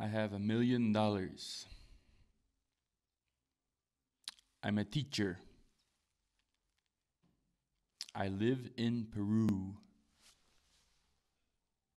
I have a million dollars. I'm a teacher. I live in Peru.